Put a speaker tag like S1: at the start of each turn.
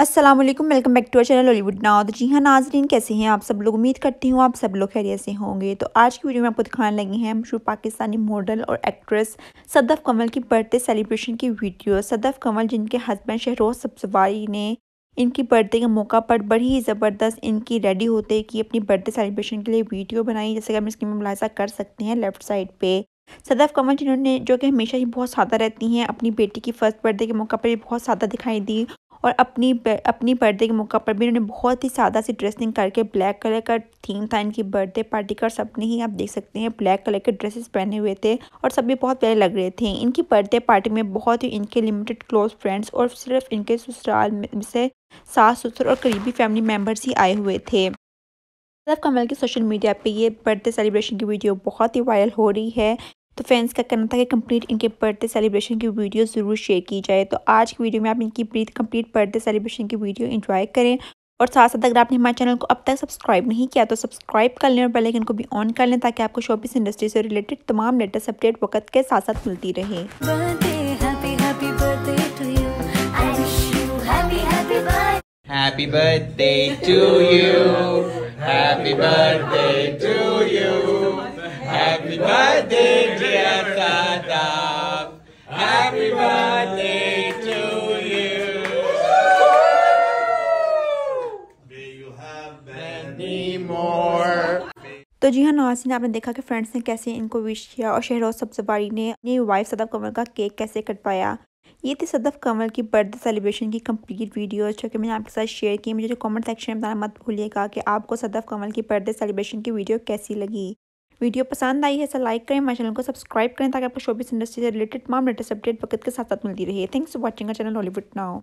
S1: Aslam welcome back to our channel Hollywood now तो जी हाँ नाजरीन कैसे हैं आप सब लोग उम्मीद करती हूँ आप सब लोग खैरियत से होंगे तो आज की वीडियो में आपको दिखाने लगे हैं मशहूर पाकिस्तानी मॉडल और एक्ट्रेस सदफ कमल की बर्थडे सेलिब्रेशन की वीडियो सदफ कमल जिनके हस्बैंड शहरोज सबसवारी ने इनकी बर्थडे के मौका पर बड़ी ही ज़बरदस्त इनकी रेडी होते कि अपनी बर्थडे सेलिब्रेशन के लिए वीडियो बनाई जैसे कि हम इसकी मुलाजा कर सकते हैं लेफ्ट साइड पर सदफ कमल जिन्होंने जो कि हमेशा ही बहुत सादा रहती हैं अपनी बेटी की फर्स्ट बर्थडे के मौका पर बहुत सादा दिखाई दी और अपनी अपनी बर्थडे के मौका पर भी इन्होंने बहुत ही सादा सी ड्रेसिंग करके ब्लैक कलर का थीम था इनकी बर्थडे पार्टी का सबने ही आप देख सकते हैं ब्लैक कलर के ड्रेसेस पहने हुए थे और सभी बहुत प्यारे लग रहे थे इनकी बर्थडे पार्टी में बहुत ही इनके लिमिटेड क्लोज फ्रेंड्स और सिर्फ इनके ससुराल से सास ससुर और करीबी फैमिली मेम्बर्स ही आए हुए थे कमल की सोशल मीडिया पे ये बर्थडे सेलिब्रेशन की वीडियो बहुत ही वायरल हो रही है तो फ्रेंड्स का कहना था कि कंप्लीट इनके बर्थडे सेलिब्रेशन की वीडियो ज़रूर शेयर की जाए तो आज की वीडियो में आप इनकी ब्रीथ कंप्लीट बर्थडे सेलिब्रेशन की वीडियो एंजॉय करें और साथ साथ अगर आपने हमारे चैनल को अब तक सब्सक्राइब नहीं किया तो सब्सक्राइब कर लें और बेल को भी ऑन कर लें ताकि आपको शॉपिंग इंडस्ट्री से रिलेटेड तमाम लेटेस्ट अपडेट वक्त के साथ साथ मिलती रहे Happy birthday to you. Happy birthday to you. Happy birthday. birthday to you. तो जी हाँ ने आपने देखा कि फ्रेंड्स ने कैसे इनको विश किया और शहरोज सब्जवारी ने अपनी वाइफ सदफ कमल का केक कैसे कटवाया ये थी सदफ कमल की बर्थडे सेलिब्रेशन की कंप्लीट वीडियो जो कि मैंने आपके साथ शेयर की मुझे कमेंट सेक्शन में बताना मत भूलिएगा कि आपको सदफ कमल की बर्थडे सेलिब्रेशन की वीडियो कैसी लगी वीडियो पसंद आई है सर लाइक करें हमारे चैनल को सब्सक्राइब करें ताकि आपको शोबिस इंडस्ट्री से रिलेटेड तमाम लेटेस्ट अपडेट वक्त के साथ साथ मिलती रही thanks for watching a channel Hollywood now